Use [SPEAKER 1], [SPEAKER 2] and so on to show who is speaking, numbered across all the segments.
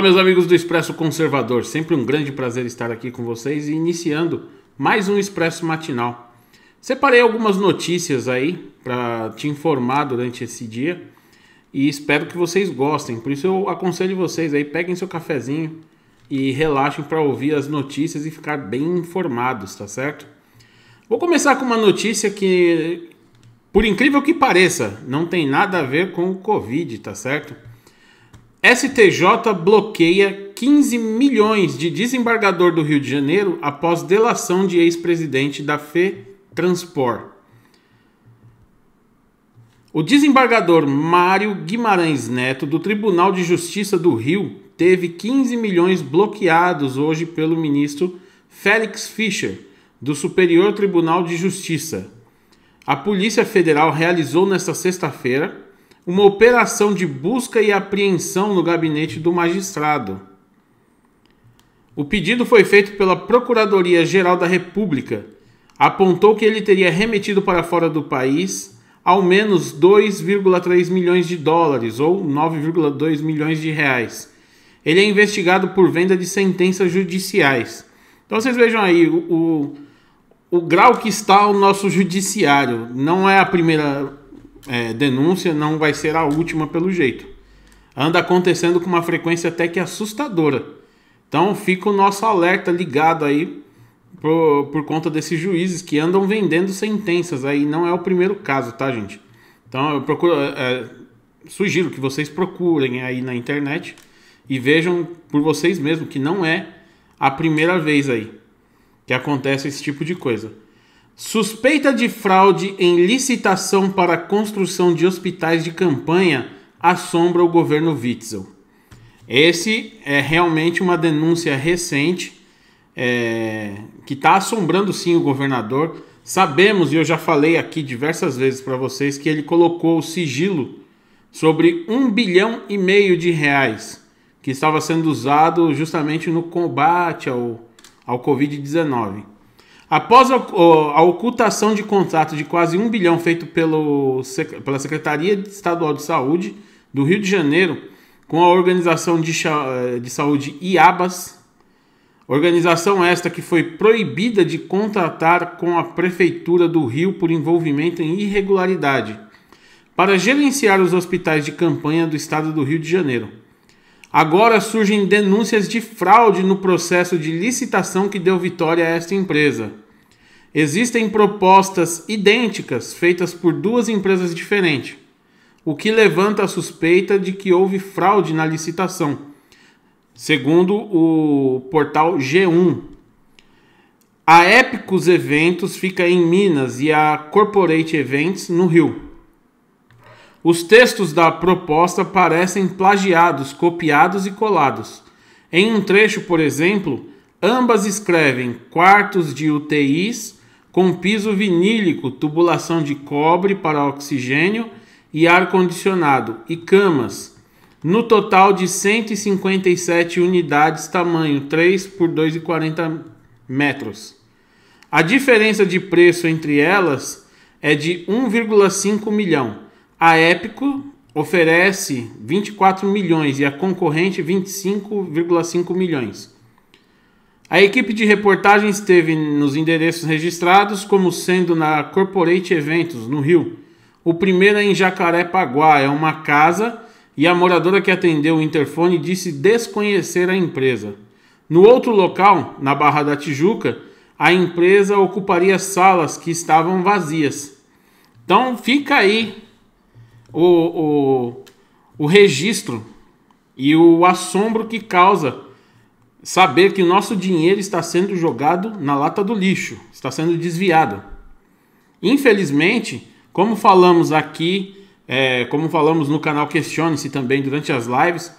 [SPEAKER 1] Olá, meus amigos do Expresso Conservador. Sempre um grande prazer estar aqui com vocês e iniciando mais um Expresso Matinal. Separei algumas notícias aí para te informar durante esse dia e espero que vocês gostem. Por isso eu aconselho vocês aí, peguem seu cafezinho e relaxem para ouvir as notícias e ficar bem informados, tá certo? Vou começar com uma notícia que, por incrível que pareça, não tem nada a ver com o Covid, tá certo? STJ bloqueia 15 milhões de desembargador do Rio de Janeiro após delação de ex-presidente da Transport. O desembargador Mário Guimarães Neto, do Tribunal de Justiça do Rio, teve 15 milhões bloqueados hoje pelo ministro Félix Fischer, do Superior Tribunal de Justiça. A Polícia Federal realizou nesta sexta-feira uma operação de busca e apreensão no gabinete do magistrado. O pedido foi feito pela Procuradoria-Geral da República. Apontou que ele teria remetido para fora do país ao menos 2,3 milhões de dólares ou 9,2 milhões de reais. Ele é investigado por venda de sentenças judiciais. Então vocês vejam aí o, o, o grau que está o nosso judiciário. Não é a primeira é, denúncia não vai ser a última pelo jeito. Anda acontecendo com uma frequência até que assustadora. Então fica o nosso alerta ligado aí por, por conta desses juízes que andam vendendo sentenças aí. Não é o primeiro caso, tá, gente? Então eu procuro, é, é sugiro que vocês procurem aí na internet e vejam por vocês mesmos que não é a primeira vez aí que acontece esse tipo de coisa. Suspeita de fraude em licitação para construção de hospitais de campanha assombra o governo Witzel. Esse é realmente uma denúncia recente é, que está assombrando sim o governador. Sabemos, e eu já falei aqui diversas vezes para vocês, que ele colocou o sigilo sobre um bilhão e meio de reais que estava sendo usado justamente no combate ao, ao Covid-19. Após a ocultação de contrato de quase um bilhão feito pelo, pela Secretaria Estadual de Saúde do Rio de Janeiro com a Organização de, eh, de Saúde IABAS, organização esta que foi proibida de contratar com a Prefeitura do Rio por envolvimento em irregularidade, para gerenciar os hospitais de campanha do estado do Rio de Janeiro. Agora surgem denúncias de fraude no processo de licitação que deu vitória a esta empresa. Existem propostas idênticas feitas por duas empresas diferentes, o que levanta a suspeita de que houve fraude na licitação, segundo o portal G1. A Épicos Eventos fica em Minas e a Corporate Events no Rio. Os textos da proposta parecem plagiados, copiados e colados. Em um trecho, por exemplo, ambas escrevem quartos de UTIs com piso vinílico, tubulação de cobre para oxigênio e ar-condicionado e camas, no total de 157 unidades, tamanho 3 por 2,40 metros. A diferença de preço entre elas é de 1,5 milhão. A Épico oferece 24 milhões e a concorrente 25,5 milhões. A equipe de reportagem esteve nos endereços registrados como sendo na Corporate Eventos, no Rio. O primeiro é em Jacarepaguá, é uma casa e a moradora que atendeu o interfone disse desconhecer a empresa. No outro local, na Barra da Tijuca, a empresa ocuparia salas que estavam vazias. Então fica aí o, o, o registro e o assombro que causa saber que o nosso dinheiro está sendo jogado na lata do lixo, está sendo desviado. Infelizmente, como falamos aqui, é, como falamos no canal Questione-se também durante as lives,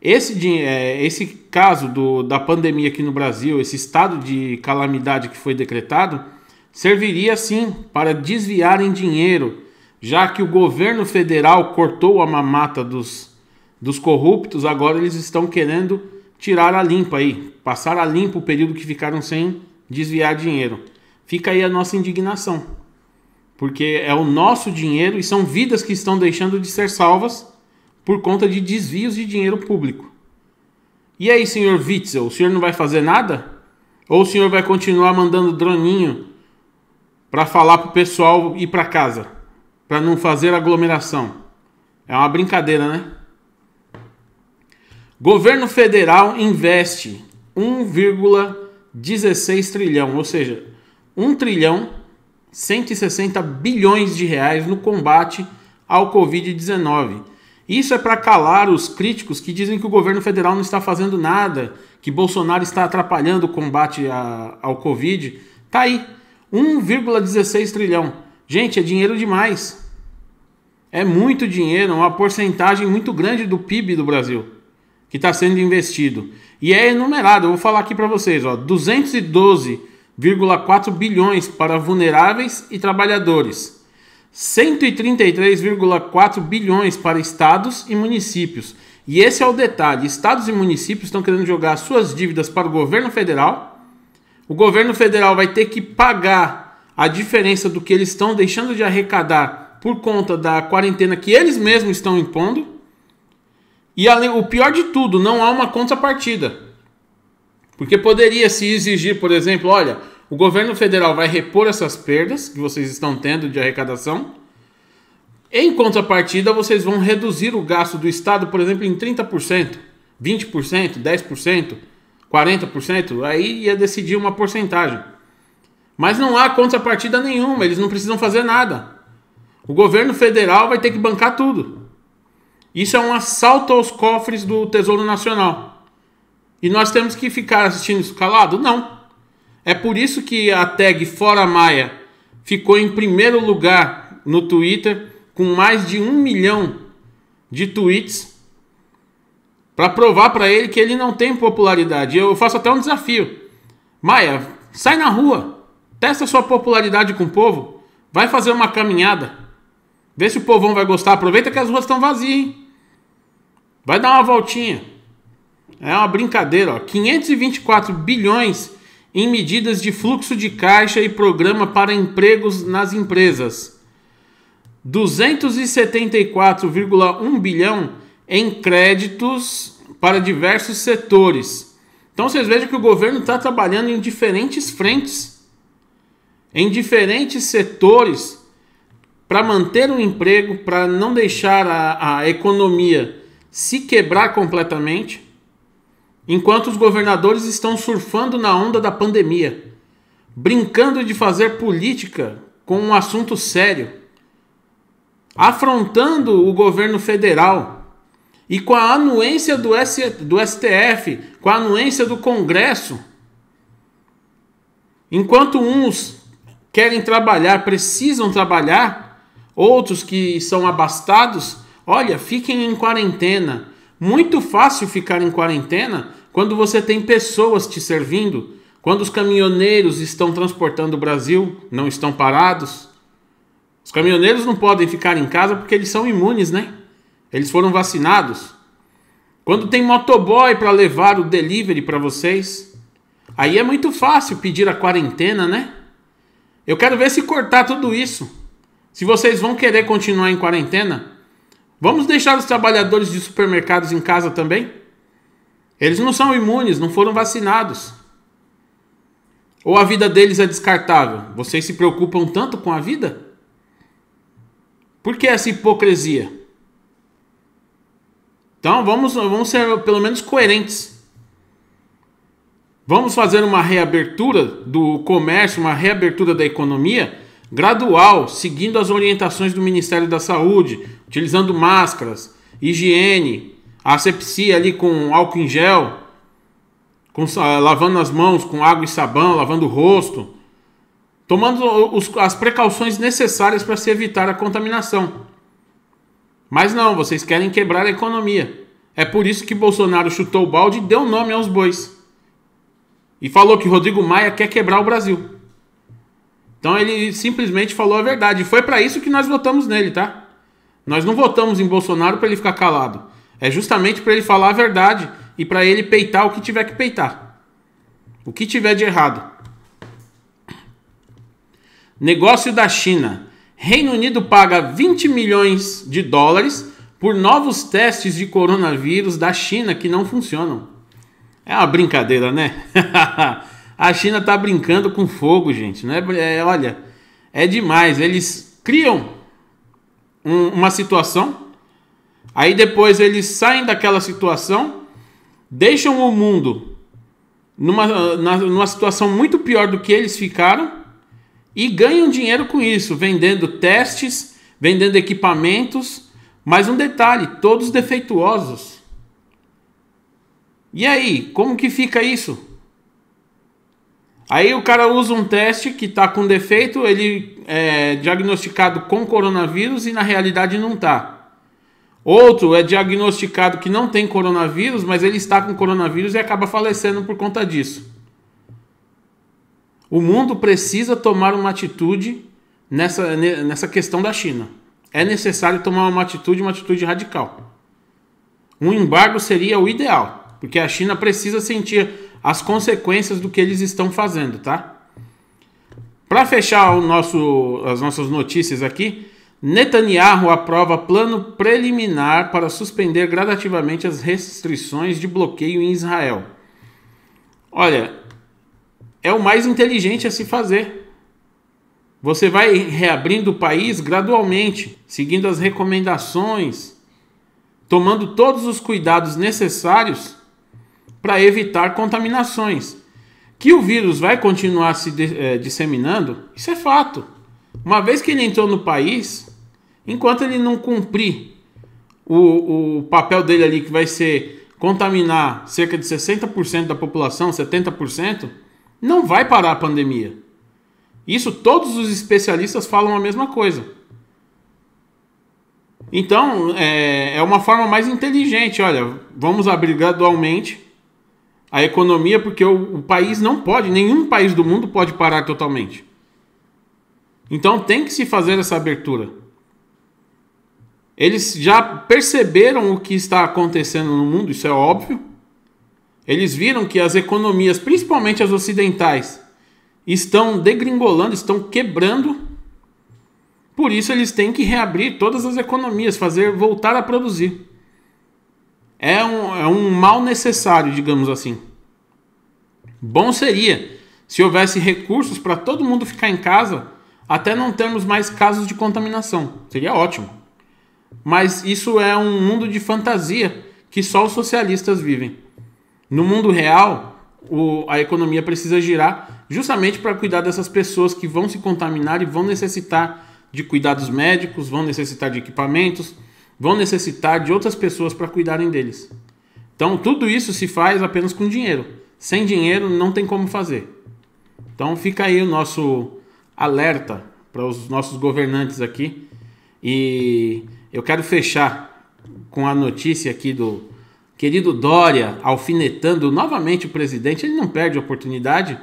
[SPEAKER 1] esse, é, esse caso do, da pandemia aqui no Brasil, esse estado de calamidade que foi decretado, serviria sim para desviarem dinheiro já que o governo federal cortou a mamata dos, dos corruptos, agora eles estão querendo tirar a limpa aí, passar a limpa o período que ficaram sem desviar dinheiro. Fica aí a nossa indignação, porque é o nosso dinheiro e são vidas que estão deixando de ser salvas por conta de desvios de dinheiro público. E aí, senhor Witzel, o senhor não vai fazer nada? Ou o senhor vai continuar mandando droninho para falar pro pessoal ir para casa? para não fazer aglomeração. É uma brincadeira, né? Governo federal investe 1,16 trilhão, ou seja, 1 trilhão 160 bilhões de reais no combate ao Covid-19. Isso é para calar os críticos que dizem que o governo federal não está fazendo nada, que Bolsonaro está atrapalhando o combate a, ao Covid. Tá aí, 1,16 trilhão. Gente, é dinheiro demais. É muito dinheiro, é uma porcentagem muito grande do PIB do Brasil que está sendo investido. E é enumerado, eu vou falar aqui para vocês, ó, 212,4 bilhões para vulneráveis e trabalhadores. 133,4 bilhões para estados e municípios. E esse é o detalhe: estados e municípios estão querendo jogar suas dívidas para o governo federal. O governo federal vai ter que pagar a diferença do que eles estão deixando de arrecadar por conta da quarentena que eles mesmos estão impondo. E além, o pior de tudo, não há uma contrapartida. Porque poderia se exigir, por exemplo, olha, o governo federal vai repor essas perdas que vocês estão tendo de arrecadação. Em contrapartida, vocês vão reduzir o gasto do Estado, por exemplo, em 30%, 20%, 10%, 40%. Aí ia decidir uma porcentagem. Mas não há contrapartida nenhuma, eles não precisam fazer nada. O governo federal vai ter que bancar tudo. Isso é um assalto aos cofres do Tesouro Nacional. E nós temos que ficar assistindo isso calado? Não. É por isso que a tag Fora Maia ficou em primeiro lugar no Twitter, com mais de um milhão de tweets, para provar para ele que ele não tem popularidade. Eu faço até um desafio: Maia, sai na rua. Testa sua popularidade com o povo. Vai fazer uma caminhada. Vê se o povão vai gostar. Aproveita que as ruas estão vazias, hein? Vai dar uma voltinha. É uma brincadeira, ó. 524 bilhões em medidas de fluxo de caixa e programa para empregos nas empresas. 274,1 bilhão em créditos para diversos setores. Então vocês vejam que o governo está trabalhando em diferentes frentes em diferentes setores para manter o emprego, para não deixar a, a economia se quebrar completamente, enquanto os governadores estão surfando na onda da pandemia, brincando de fazer política com um assunto sério, afrontando o governo federal e com a anuência do, S, do STF, com a anuência do Congresso, enquanto uns querem trabalhar, precisam trabalhar, outros que são abastados, olha, fiquem em quarentena. Muito fácil ficar em quarentena quando você tem pessoas te servindo, quando os caminhoneiros estão transportando o Brasil, não estão parados. Os caminhoneiros não podem ficar em casa porque eles são imunes, né? Eles foram vacinados. Quando tem motoboy para levar o delivery para vocês, aí é muito fácil pedir a quarentena, né? Eu quero ver se cortar tudo isso. Se vocês vão querer continuar em quarentena, vamos deixar os trabalhadores de supermercados em casa também? Eles não são imunes, não foram vacinados. Ou a vida deles é descartável? Vocês se preocupam tanto com a vida? Por que essa hipocrisia? Então vamos, vamos ser pelo menos coerentes. Vamos fazer uma reabertura do comércio, uma reabertura da economia gradual, seguindo as orientações do Ministério da Saúde, utilizando máscaras, higiene, asepsia ali com álcool em gel, com, lavando as mãos com água e sabão, lavando o rosto, tomando os, as precauções necessárias para se evitar a contaminação. Mas não, vocês querem quebrar a economia. É por isso que Bolsonaro chutou o balde e deu nome aos bois. E falou que Rodrigo Maia quer quebrar o Brasil. Então ele simplesmente falou a verdade. E foi para isso que nós votamos nele, tá? Nós não votamos em Bolsonaro para ele ficar calado. É justamente para ele falar a verdade e para ele peitar o que tiver que peitar. O que tiver de errado. Negócio da China. Reino Unido paga 20 milhões de dólares por novos testes de coronavírus da China que não funcionam. É uma brincadeira, né? a China tá brincando com fogo, gente. Não é, é olha, é demais. Eles criam um, uma situação, aí depois eles saem daquela situação, deixam o mundo numa, na, numa situação muito pior do que eles ficaram e ganham dinheiro com isso, vendendo testes, vendendo equipamentos. Mas um detalhe: todos defeituosos. E aí, como que fica isso? Aí o cara usa um teste que está com defeito, ele é diagnosticado com coronavírus e na realidade não está. Outro é diagnosticado que não tem coronavírus, mas ele está com coronavírus e acaba falecendo por conta disso. O mundo precisa tomar uma atitude nessa, nessa questão da China. É necessário tomar uma atitude, uma atitude radical. Um embargo seria o ideal porque a China precisa sentir as consequências do que eles estão fazendo, tá? Para fechar o nosso, as nossas notícias aqui, Netanyahu aprova plano preliminar para suspender gradativamente as restrições de bloqueio em Israel. Olha, é o mais inteligente a se fazer. Você vai reabrindo o país gradualmente, seguindo as recomendações, tomando todos os cuidados necessários para evitar contaminações. Que o vírus vai continuar se eh, disseminando, isso é fato. Uma vez que ele entrou no país, enquanto ele não cumprir o, o papel dele ali, que vai ser contaminar cerca de 60% da população, 70%, não vai parar a pandemia. Isso todos os especialistas falam a mesma coisa. Então, é, é uma forma mais inteligente. Olha, vamos abrir gradualmente a economia, porque o, o país não pode, nenhum país do mundo pode parar totalmente. Então tem que se fazer essa abertura. Eles já perceberam o que está acontecendo no mundo, isso é óbvio. Eles viram que as economias, principalmente as ocidentais, estão degringolando, estão quebrando. Por isso eles têm que reabrir todas as economias, fazer voltar a produzir. É um, é um mal necessário, digamos assim. Bom seria se houvesse recursos para todo mundo ficar em casa até não termos mais casos de contaminação. Seria ótimo. Mas isso é um mundo de fantasia que só os socialistas vivem. No mundo real, o, a economia precisa girar justamente para cuidar dessas pessoas que vão se contaminar e vão necessitar de cuidados médicos, vão necessitar de equipamentos, vão necessitar de outras pessoas para cuidarem deles. Então, tudo isso se faz apenas com dinheiro. Sem dinheiro não tem como fazer. Então fica aí o nosso alerta para os nossos governantes aqui. E eu quero fechar com a notícia aqui do querido Dória alfinetando novamente o presidente. Ele não perde a oportunidade.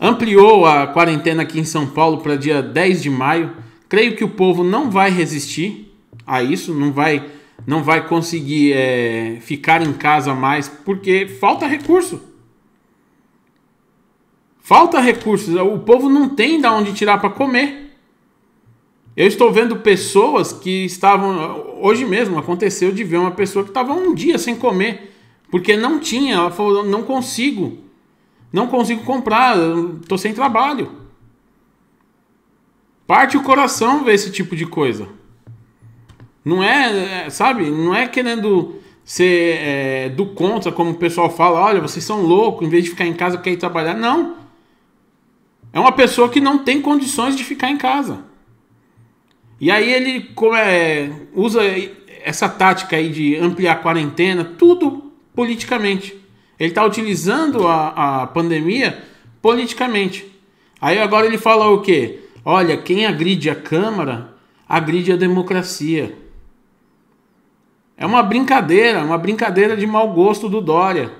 [SPEAKER 1] Ampliou a quarentena aqui em São Paulo para dia 10 de maio. Creio que o povo não vai resistir a isso, não vai, não vai conseguir é, ficar em casa mais, porque falta recurso. Falta recursos, o povo não tem de onde tirar para comer. Eu estou vendo pessoas que estavam. Hoje mesmo aconteceu de ver uma pessoa que estava um dia sem comer, porque não tinha. Ela falou: não consigo, não consigo comprar, estou sem trabalho. Parte o coração ver esse tipo de coisa. Não é, é, sabe, não é querendo ser é, do contra, como o pessoal fala: olha, vocês são loucos, em vez de ficar em casa, quer ir trabalhar. Não. É uma pessoa que não tem condições de ficar em casa. E aí ele é, usa essa tática aí de ampliar a quarentena, tudo politicamente. Ele está utilizando a, a pandemia politicamente. Aí agora ele fala o quê? Olha, quem agride a Câmara, agride a democracia. É uma brincadeira, uma brincadeira de mau gosto do Dória.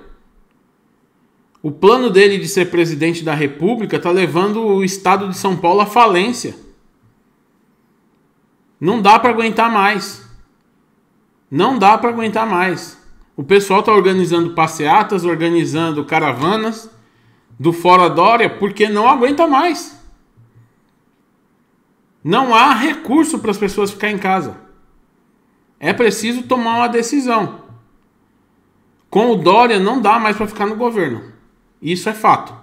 [SPEAKER 1] O plano dele de ser presidente da República está levando o estado de São Paulo à falência. Não dá para aguentar mais. Não dá para aguentar mais. O pessoal está organizando passeatas, organizando caravanas do Fora Dória porque não aguenta mais. Não há recurso para as pessoas ficar em casa. É preciso tomar uma decisão. Com o Dória não dá mais para ficar no governo. Isso é fato.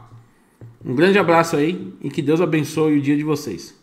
[SPEAKER 1] Um grande abraço aí e que Deus abençoe o dia de vocês.